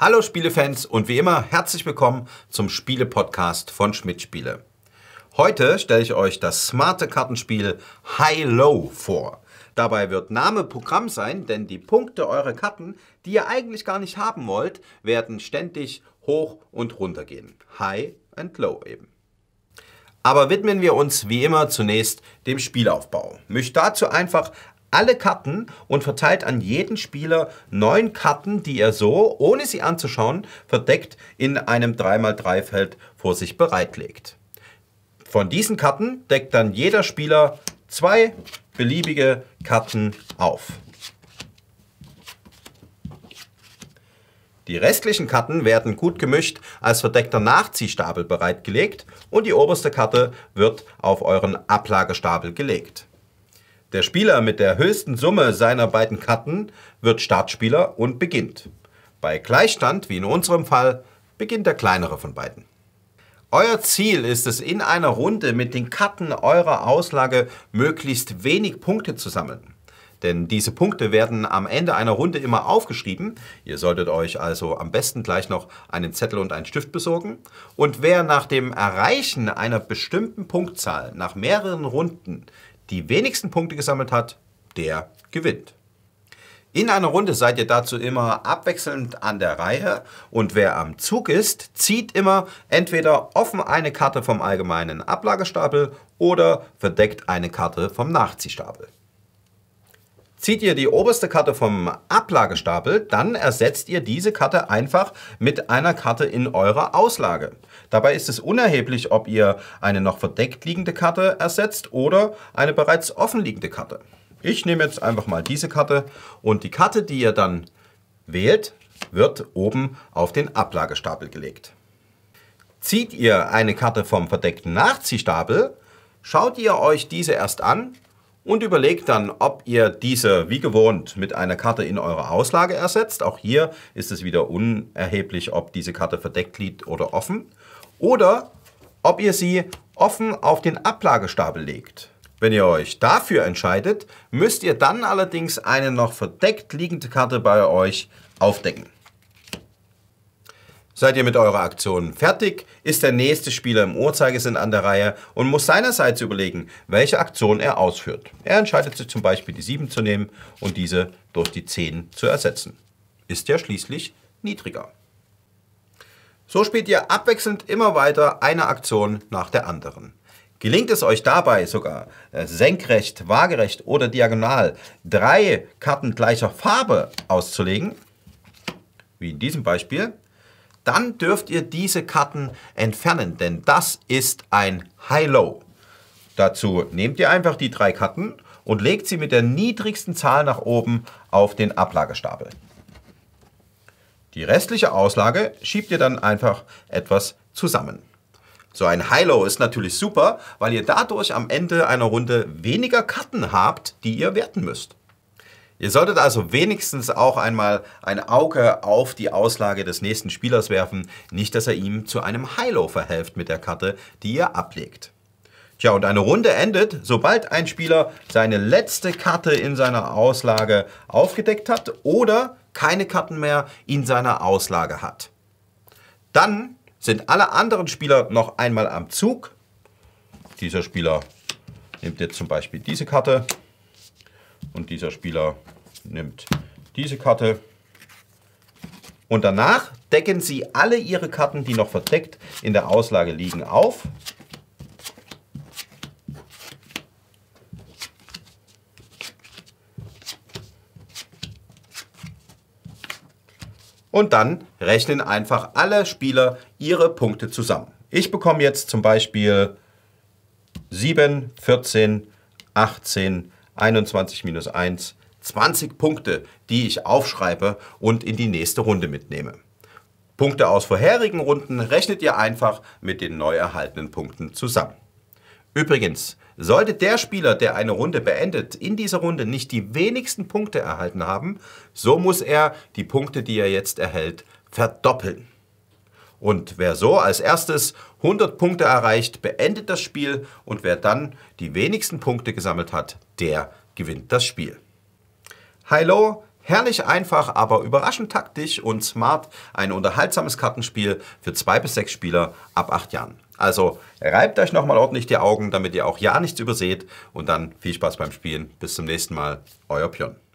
Hallo Spielefans und wie immer herzlich willkommen zum Spiele-Podcast von Schmidt Spiele. Heute stelle ich euch das smarte Kartenspiel High-Low vor. Dabei wird Name Programm sein, denn die Punkte eurer Karten, die ihr eigentlich gar nicht haben wollt, werden ständig hoch und runter gehen. High and Low eben. Aber widmen wir uns wie immer zunächst dem Spielaufbau. Mich dazu einfach alle Karten und verteilt an jeden Spieler neun Karten, die er so, ohne sie anzuschauen, verdeckt in einem 3x3-Feld vor sich bereitlegt. Von diesen Karten deckt dann jeder Spieler zwei beliebige Karten auf. Die restlichen Karten werden gut gemischt als verdeckter Nachziehstapel bereitgelegt und die oberste Karte wird auf euren Ablagestapel gelegt. Der Spieler mit der höchsten Summe seiner beiden Karten wird Startspieler und beginnt. Bei Gleichstand, wie in unserem Fall, beginnt der kleinere von beiden. Euer Ziel ist es, in einer Runde mit den Karten eurer Auslage möglichst wenig Punkte zu sammeln. Denn diese Punkte werden am Ende einer Runde immer aufgeschrieben. Ihr solltet euch also am besten gleich noch einen Zettel und einen Stift besorgen. Und wer nach dem Erreichen einer bestimmten Punktzahl nach mehreren Runden die wenigsten Punkte gesammelt hat, der gewinnt. In einer Runde seid ihr dazu immer abwechselnd an der Reihe und wer am Zug ist, zieht immer entweder offen eine Karte vom allgemeinen Ablagestapel oder verdeckt eine Karte vom Nachziehstapel. Zieht ihr die oberste Karte vom Ablagestapel, dann ersetzt ihr diese Karte einfach mit einer Karte in eurer Auslage. Dabei ist es unerheblich, ob ihr eine noch verdeckt liegende Karte ersetzt oder eine bereits offen liegende Karte. Ich nehme jetzt einfach mal diese Karte und die Karte, die ihr dann wählt, wird oben auf den Ablagestapel gelegt. Zieht ihr eine Karte vom verdeckten Nachziehstapel, schaut ihr euch diese erst an und überlegt dann, ob ihr diese wie gewohnt mit einer Karte in eurer Auslage ersetzt. Auch hier ist es wieder unerheblich, ob diese Karte verdeckt liegt oder offen. Oder ob ihr sie offen auf den Ablagestapel legt. Wenn ihr euch dafür entscheidet, müsst ihr dann allerdings eine noch verdeckt liegende Karte bei euch aufdecken. Seid ihr mit eurer Aktion fertig, ist der nächste Spieler im Uhrzeigersinn an der Reihe und muss seinerseits überlegen, welche Aktion er ausführt. Er entscheidet sich zum Beispiel, die 7 zu nehmen und diese durch die 10 zu ersetzen. Ist ja schließlich niedriger. So spielt ihr abwechselnd immer weiter eine Aktion nach der anderen. Gelingt es euch dabei sogar äh, senkrecht, waagerecht oder diagonal drei Karten gleicher Farbe auszulegen, wie in diesem Beispiel, dann dürft ihr diese Karten entfernen, denn das ist ein High-Low. Dazu nehmt ihr einfach die drei Karten und legt sie mit der niedrigsten Zahl nach oben auf den Ablagestapel. Die restliche Auslage schiebt ihr dann einfach etwas zusammen. So ein High-Low ist natürlich super, weil ihr dadurch am Ende einer Runde weniger Karten habt, die ihr werten müsst. Ihr solltet also wenigstens auch einmal ein Auge auf die Auslage des nächsten Spielers werfen, nicht dass er ihm zu einem High-Low verhelft mit der Karte, die ihr ablegt. Tja, und eine Runde endet, sobald ein Spieler seine letzte Karte in seiner Auslage aufgedeckt hat oder keine Karten mehr in seiner Auslage hat. Dann sind alle anderen Spieler noch einmal am Zug. Dieser Spieler nimmt jetzt zum Beispiel diese Karte und dieser Spieler nimmt diese Karte. Und danach decken Sie alle Ihre Karten, die noch verdeckt in der Auslage liegen, auf. Und dann rechnen einfach alle Spieler ihre Punkte zusammen. Ich bekomme jetzt zum Beispiel 7, 14, 18, 21 minus 1, 20 Punkte, die ich aufschreibe und in die nächste Runde mitnehme. Punkte aus vorherigen Runden rechnet ihr einfach mit den neu erhaltenen Punkten zusammen. Übrigens, sollte der Spieler, der eine Runde beendet, in dieser Runde nicht die wenigsten Punkte erhalten haben, so muss er die Punkte, die er jetzt erhält, verdoppeln. Und wer so als erstes 100 Punkte erreicht, beendet das Spiel und wer dann die wenigsten Punkte gesammelt hat, der gewinnt das Spiel. Hallo, herrlich einfach, aber überraschend taktisch und smart, ein unterhaltsames Kartenspiel für zwei bis sechs Spieler ab acht Jahren. Also reibt euch nochmal ordentlich die Augen, damit ihr auch ja nichts überseht und dann viel Spaß beim Spielen. Bis zum nächsten Mal, euer Pion.